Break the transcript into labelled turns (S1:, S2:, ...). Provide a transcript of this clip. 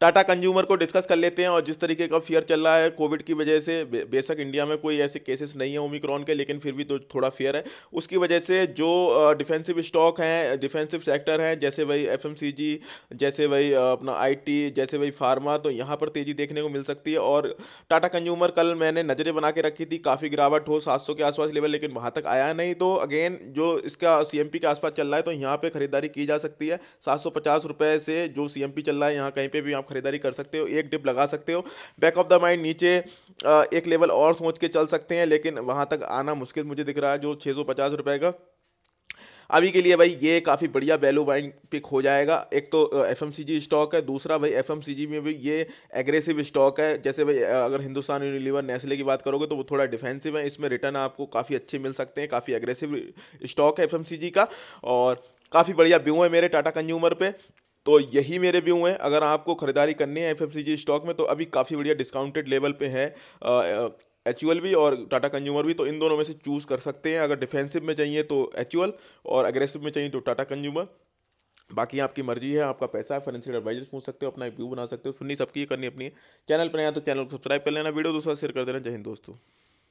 S1: Tata consumer को discuss कर लेते हैं और जिस तरीके का फियर चल रहा है कोविड की वजह से बेशक इंडिया में कोई ऐसे केसेस नहीं है ओमिक्रॉन के लेकिन फिर भी तो थोड़ा फियर है उसकी वजह से जो डिफेंसिव स्टॉक हैं डिफेंसिव सेक्टर हैं जैसे वही एफ जैसे वही अपना आई जैसे वही फार्मा तो यहाँ पर तेज़ी देखने को मिल सकती है और टाटा कंज्यूमर कल मैंने नज़रें बना के रखी थी काफ़ी गिरावट हो सात के आसपास लेवल लेकिन वहाँ तक आया नहीं तो अगेन जो इसका सी के आसपास चल रहा है तो यहाँ पर खरीदारी की जा सकती है सात सौ से जो सी चल रहा है यहाँ कहीं पर भी आप खरीदारी कर सकते हो एक डिप लगा सकते हो बैक ऑफ द माइंड नीचे एक लेवल और सोच के चल सकते हैं लेकिन वहाँ तक आना मुश्किल मुझे दिख रहा है जो छः सौ पचास रुपये का अभी के लिए भाई ये काफ़ी बढ़िया वैल्यू बाइंग पिक हो जाएगा एक तो एफ स्टॉक है दूसरा भाई एफ में भी ये एग्रेसिव स्टॉक है जैसे भाई अगर हिंदुस्तान यूनिलीवर नेस्ले की बात करोगे तो वो थोड़ा डिफेंसिव है इसमें रिटर्न आपको काफ़ी अच्छे मिल सकते हैं काफ़ी एग्रेसिव स्टॉक है एफ का और काफ़ी बढ़िया व्यू है मेरे टाटा कंज्यूमर पर तो यही मेरे व्यू हैं अगर आपको ख़रीदारी करनी है एफ स्टॉक में तो अभी काफ़ी बढ़िया डिस्काउंटेड लेवल पे है एच भी और टाटा कंज्यूमर भी तो इन दोनों में से चूज़ कर सकते हैं अगर डिफेंसिव में चाहिए तो एच और अग्रेसिव में चाहिए तो टाटा कंज्यूमर बाकी आपकी मर्जी है आपका पैसा है फाइनेंशियल एडवाइजर पूछ सकते हो अपना व्यू बना सकते हो सुननी सबकी करनी अपनी चैनल पर आया तो चैनल को सब्सक्राइब कर लेना वीडियो दोस्तों शेयर कर देना जय हिंद दोस्तों